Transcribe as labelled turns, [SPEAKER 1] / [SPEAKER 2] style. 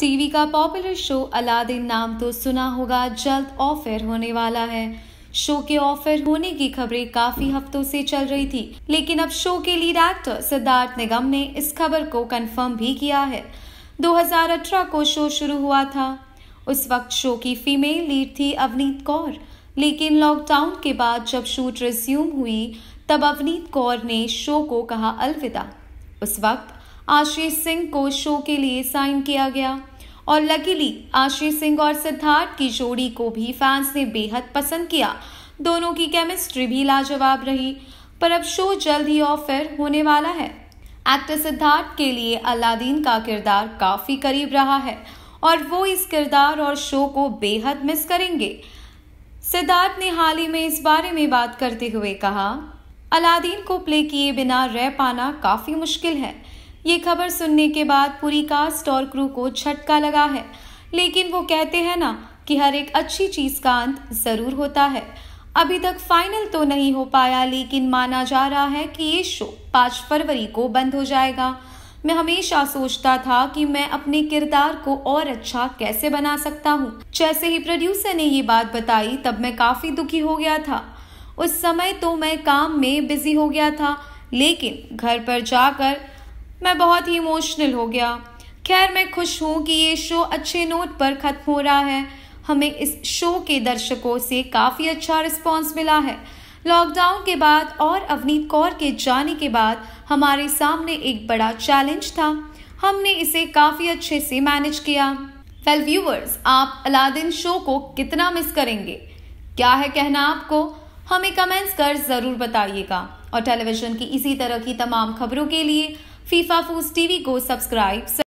[SPEAKER 1] TV का popular show Aladdin नाम तो सुना होगा जल्द ऑफर होने वाला है शो के ऑफर होने की खबरें काफी हफ्तों से चल रही थी लेकिन अब शो के लीड एक्टर सिद्धार्थ निगम ने इस खबर को कंफर्म भी किया है 2018 को शो शुरू हुआ था उस वक्त शो की फीमेल लीड थी अवनीत कौर लेकिन लॉकडाउन के बाद जब शूट रिज्यूम हुई तब अवनीत कौर ने शो को कहा अलविदा उस वक्त आशीष सिंह को शो के लिए साइन किया गया और लकीली आशीष सिंह और सिद्धार्थ की जोड़ी को भी फैंस ने बेहद पसंद किया दोनों की केमिस्ट्री भी लाजवाब रही पर अब शो जल्द ही ऑफर होने वाला है एक्टर सिद्धार्थ के लिए अलादीन का किरदार काफ़ी करीब रहा है और वो इस किरदार और शो को बेहद मिस करेंगे सिद्धार्थ ने हाल ही में इस बारे में बात करते हुए कहा अलादीन को प्ले किए बिना रह पाना काफ़ी मुश्किल है ये खबर सुनने के बाद पूरी कास्ट और क्रू को झटका लगा है लेकिन वो कहते हैं ना कि हर एक अच्छी चीज का अंत जरूर होता है अभी तक फाइनल तो नहीं हो पाया लेकिन माना जा रहा है कि ये शो पांच फरवरी को बंद हो जाएगा मैं हमेशा सोचता था कि मैं अपने किरदार को और अच्छा कैसे बना सकता हूँ जैसे ही प्रोड्यूसर ने ये बात बताई तब मैं काफी दुखी हो गया था उस समय तो मैं काम में बिजी हो गया था लेकिन घर पर जाकर मैं बहुत ही इमोशनल हो गया खैर मैं खुश हूँ कि ये शो अच्छे नोट पर ख़त्म हो रहा है हमें इस शो के दर्शकों से काफ़ी अच्छा रिस्पॉन्स मिला है लॉकडाउन के बाद और अवनीत कौर के जाने के बाद हमारे सामने एक बड़ा चैलेंज था हमने इसे काफ़ी अच्छे से मैनेज किया वेल व्यूवर्स आप अलादीन शो को कितना मिस करेंगे क्या है कहना आपको हमें कमेंट्स कर ज़रूर बताइएगा और टेलीविज़न की इसी तरह की तमाम खबरों के लिए फीफा फूज टीवी को सब्सक्राइब